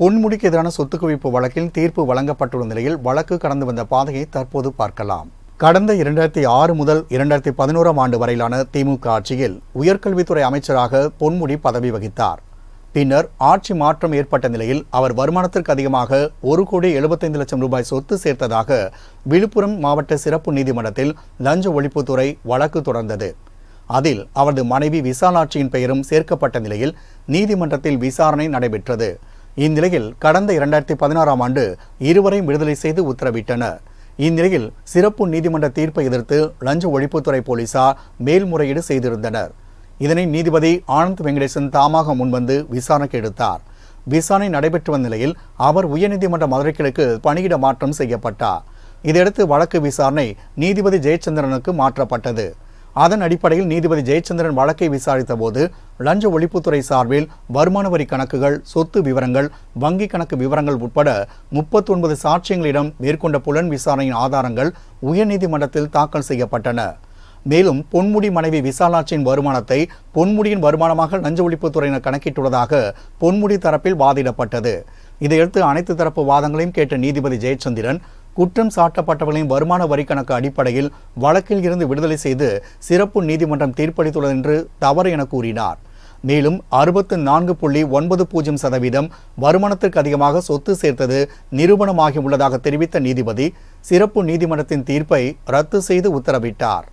பொன்முடிக்கு எதிரான சொத்து குவிப்பு வழக்கில் தீர்ப்பு வழங்கப்பட்டுள்ள நிலையில் வழக்கு கடந்து வந்த பாதையை தற்போது பார்க்கலாம் கடந்த இரண்டாயிரத்தி ஆறு முதல் இரண்டாயிரத்தி பதினோராம் ஆண்டு வரையிலான திமுக ஆட்சியில் உயர்கல்வித்துறை அமைச்சராக பொன்முடி பதவி வகித்தார் பின்னர் ஆட்சி மாற்றம் ஏற்பட்ட நிலையில் அவர் வருமானத்திற்கு அதிகமாக ஒரு கோடி எழுபத்தைந்து லட்சம் ரூபாய் சொத்து சேர்த்ததாக விழுப்புரம் மாவட்ட சிறப்பு நீதிமன்றத்தில் லஞ்ச ஒழிப்புத்துறை வழக்கு தொடர்ந்தது அதில் அவரது மனைவி விசாலாட்சியின் பெயரும் சேர்க்கப்பட்ட நிலையில் நீதிமன்றத்தில் விசாரணை நடைபெற்றது இந்நிலையில் கடந்த இரண்டாயிரத்தி பதினாறாம் ஆண்டு இருவரையும் விடுதலை செய்து உத்தரவிட்டனர் இந்நிலையில் சிறப்பு நீதிமன்ற தீர்ப்பை எதிர்த்து லஞ்ச ஒழிப்புத்துறை போலீசார் மேல்முறையீடு செய்திருந்தனர் இதனை நீதிபதி ஆனந்த் வெங்கடேசன் தாமாக முன்வந்து விசாரணைக்கு எடுத்தார் விசாரணை நடைபெற்று வந்த நிலையில் அவர் உயர்நீதிமன்ற மதுரை கிழக்கு பணியிட மாற்றம் செய்யப்பட்டார் இதையடுத்து வழக்கு விசாரணை நீதிபதி ஜெயச்சந்திரனுக்கு மாற்றப்பட்டது அதன் அடிப்படையில் நீதிபதி ஜெயச்சந்திரன் வழக்கை விசாரித்த போது லஞ்ச ஒழிப்புத்துறை சார்பில் வருமான வரி கணக்குகள் சொத்து விவரங்கள் வங்கி கணக்கு விவரங்கள் உட்பட முப்பத்தொன்பது சாட்சியங்களிடம் மேற்கொண்ட புலன் விசாரணையின் ஆதாரங்கள் உயர்நீதிமன்றத்தில் தாக்கல் செய்யப்பட்டன மேலும் பொன்முடி மனைவி விசாலாட்சியின் வருமானத்தை பொன்முடியின் வருமானமாக லஞ்ச ஒழிப்புத்துறையினர் கணக்கிட்டுள்ளதாக பொன்முடி தரப்பில் வாதிடப்பட்டது இதையடுத்து அனைத்து தரப்பு வாதங்களையும் கேட்ட நீதிபதி ஜெயச்சந்திரன் குற்றம் சாட்டப்பட்டவர்களின் வருமான வரி கணக்கு அடிப்படையில் வழக்கில் இருந்து விடுதலை செய்து சிறப்பு நீதிமன்றம் தீர்ப்பளித்துள்ளது என்று தவறு என கூறினார் மேலும் அறுபத்து நான்கு புள்ளி ஒன்பது பூஜ்ஜியம் சதவீதம் வருமானத்திற்கு அதிகமாக சொத்து சேர்த்தது நிரூபணமாகியுள்ளதாக தெரிவித்த நீதிபதி சிறப்பு நீதிமன்றத்தின் தீர்ப்பை ரத்து செய்து உத்தரவிட்டார்